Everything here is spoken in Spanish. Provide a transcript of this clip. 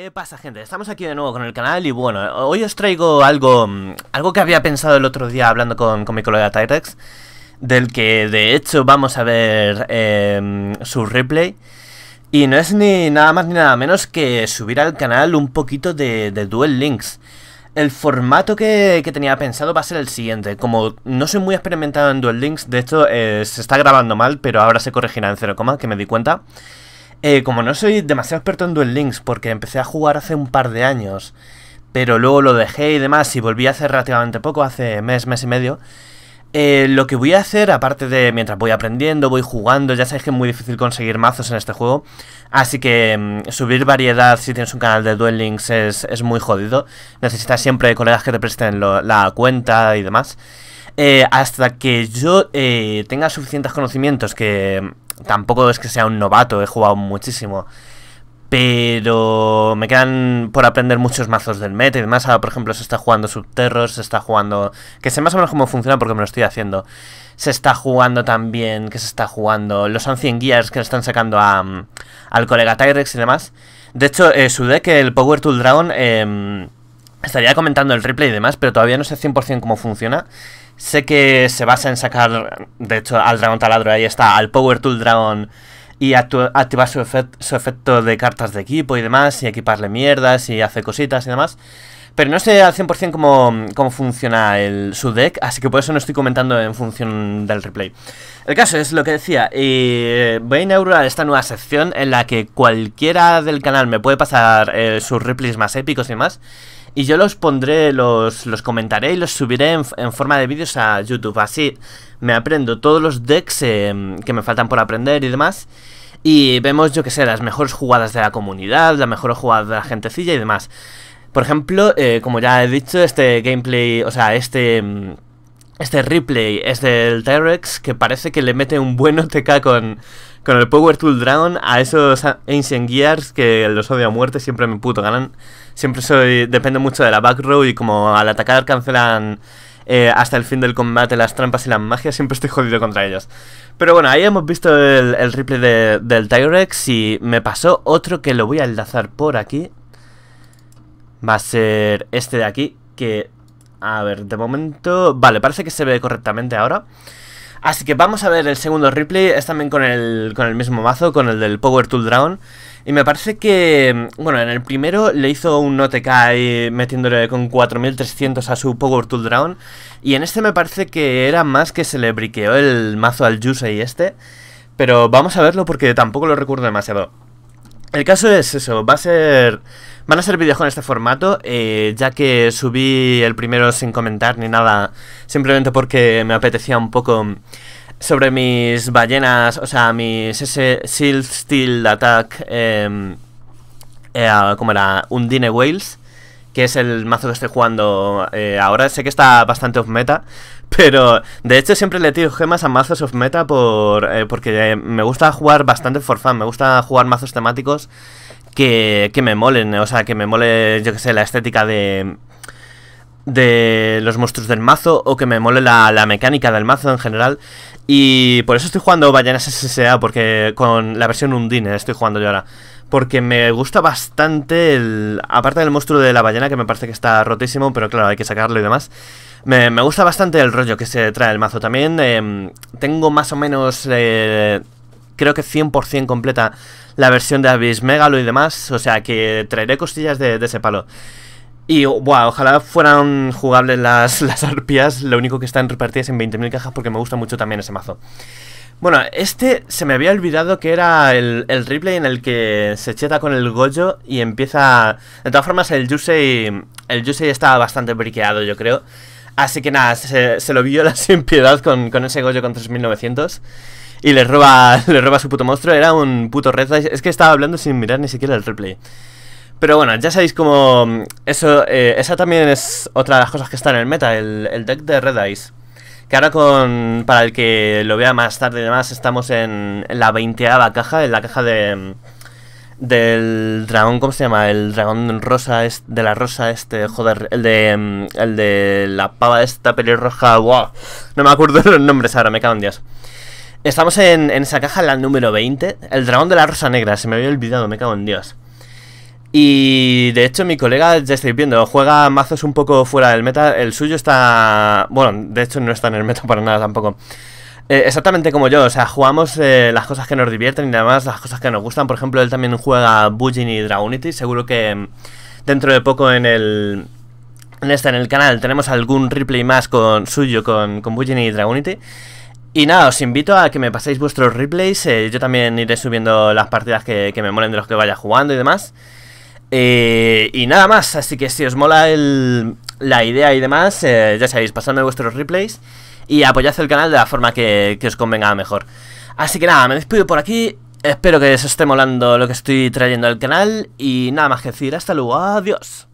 ¿Qué pasa gente? Estamos aquí de nuevo con el canal y bueno, hoy os traigo algo mm, algo que había pensado el otro día hablando con, mi colega Tyrex del que de hecho vamos a ver em, su replay y no es ni nada más ni nada menos que subir al canal un poquito de, Duel Links el formato que, tenía pensado va a ser el siguiente. Como no soy muy experimentado en Duel Links, de hecho eh, se está grabando mal, pero ahora se corregirá en 0, que me di cuenta. Eh, como no soy demasiado experto en Duel Links, porque empecé a jugar hace un par de años, pero luego lo dejé y demás, y volví hace relativamente poco, hace mes, mes y medio. Eh, lo que voy a hacer, aparte de mientras voy aprendiendo, voy jugando, ya sabéis que es muy difícil conseguir mazos en este juego, así que mm, subir variedad si tienes un canal de Duel Links es, muy jodido, necesitas siempre colegas que te presten la cuenta y demás. Eh, hasta que yo tenga suficientes conocimientos que tampoco es que sea un novato, he jugado muchísimo. Pero me quedan por aprender muchos mazos del meta y demás. Ahora, por ejemplo, se está jugando Subterros, se está jugando... Que sé más o menos cómo funciona porque me lo estoy haciendo. Se está jugando también, que se está jugando los Ancient Gears que le están sacando a, mm, al colega Tyrex y demás. De hecho, eh, su deck, el Power Tool Dragon, em, estaría comentando el replay y demás, pero todavía no sé 100% cómo funciona. Sé que se basa en sacar, de hecho, al dragón Taladro, ahí está, al Power Tool Dragon y activar su, efecto su efecto de cartas de equipo y demás, y equiparle mierdas y hace cositas y demás. Pero no sé al 100% cómo, cómo funciona el, su deck, así que por eso no estoy comentando en función del replay. El caso es lo que decía, y eh, voy a inaugurar esta nueva sección en la que cualquiera del canal me puede pasar eh, sus replays más épicos y demás Y yo los pondré, los, los comentaré y los subiré en, forma de vídeos a YouTube. Así me aprendo todos los decks eh, que me faltan por aprender y demás. Y vemos, yo que sé, las mejores jugadas de la comunidad, las mejores jugadas de la gentecilla y demás. Por ejemplo, eh, como ya he dicho, este gameplay, o sea, este... Mm, este replay es del T-Rex que parece que le mete un buen OTK con, el Power Tool Dragon a esos Ancient Gears que los odio a muerte, siempre me puto ganan. Siempre soy, depende mucho de la back row y como al atacar cancelan eh, hasta el fin del combate las trampas y las magias, siempre estoy jodido contra ellos. Pero bueno, ahí hemos visto el, replay de, del rex y me pasó otro que lo voy a enlazar por aquí va a ser este de aquí, que... A ver, de momento... Vale, parece que se ve correctamente ahora. Así que vamos a ver el segundo replay, es también con el, con el mismo mazo, con el del Power Tool Drown. Y me parece que, bueno, en el primero le hizo un no te cae metiéndole con 4300 a su Power Tool Drown. Y en este me parece que era más que se le briqueó el mazo al Yusei este. Pero vamos a verlo porque tampoco lo recuerdo demasiado. El caso es eso, va a ser... Van a ser videojuegos en este formato, eh, ya que subí el primero sin comentar ni nada, simplemente porque me apetecía un poco sobre mis ballenas, o sea, mis ese Seal Steel Attack, em, eh, como era, Undine Whales, que es el mazo que estoy jugando eh, ahora. Sé que está bastante off meta, pero de hecho siempre le tiro gemas a Mazos of Meta por, eh, porque eh, me gusta jugar bastante for fun, me gusta jugar mazos temáticos que, que me molen, o sea, que me mole, yo que sé, la estética de, de los monstruos del mazo o que me mole la, la, mecánica del mazo en general. Y por eso estoy jugando Ballenas SSA, porque con la versión Undine estoy jugando yo ahora porque me gusta bastante el... Aparte del monstruo de la ballena, que me parece que está rotísimo, pero claro, hay que sacarlo y demás. Me, gusta bastante el rollo que se trae el mazo también. Em, tengo más o menos... Eh, creo que 100% completa la versión de Abyss Megalo y demás. O sea que traeré costillas de, ese palo. Y wow, ojalá fueran jugables las, las arpías. Lo único que están repartidas en 20.000 cajas porque me gusta mucho también ese mazo. Bueno, este se me había olvidado que era el, el, replay en el que se cheta con el goyo y empieza... De todas formas, el Yusei, el Yusei estaba bastante briqueado, yo creo. Así que nada, se, se lo viola sin piedad con, ese goyo con 3900 y le roba, le roba su puto monstruo. Era un puto red Es que estaba hablando sin mirar ni siquiera el replay. Pero bueno, ya sabéis cómo... Eso, eh, esa también es otra de las cosas que está en el meta, el, el deck de Red Eyes. Que ahora con, para el que lo vea más tarde y demás, estamos en la veinteava caja, en la caja de del dragón, ¿cómo se llama? El dragón rosa, es, de la rosa este, joder, el de, el de la pava esta pelirroja, wow, no me acuerdo los nombres ahora, me cago en Dios. Estamos en, en esa caja, la número 20, el dragón de la rosa negra, se me había olvidado, me cago en Dios. Y de hecho mi colega, ya estáis viendo, juega mazos un poco fuera del meta. El suyo está... Bueno, de hecho no está en el meta para nada tampoco. Eh, exactamente como yo, o sea, jugamos eh, las cosas que nos divierten y demás las cosas que nos gustan. Por ejemplo, él también juega Bujin y Dragonity. Seguro que mm, dentro de poco en el... En este, en el canal, tenemos algún replay más con suyo, con, con y Dragonity. Y nada, os invito a que me paséis vuestros replays. Eh, yo también iré subiendo las partidas que, que me molen de los que vaya jugando y demás. Eh, y nada más, así que si os mola el, la idea y demás, eh, ya sabéis, pasadme vuestros replays y apoyad el canal de la forma que os convenga mejor. Así que nada, me despido por aquí. Espero que os esté molando lo que estoy trayendo al canal y nada más que decir, hasta luego, adiós.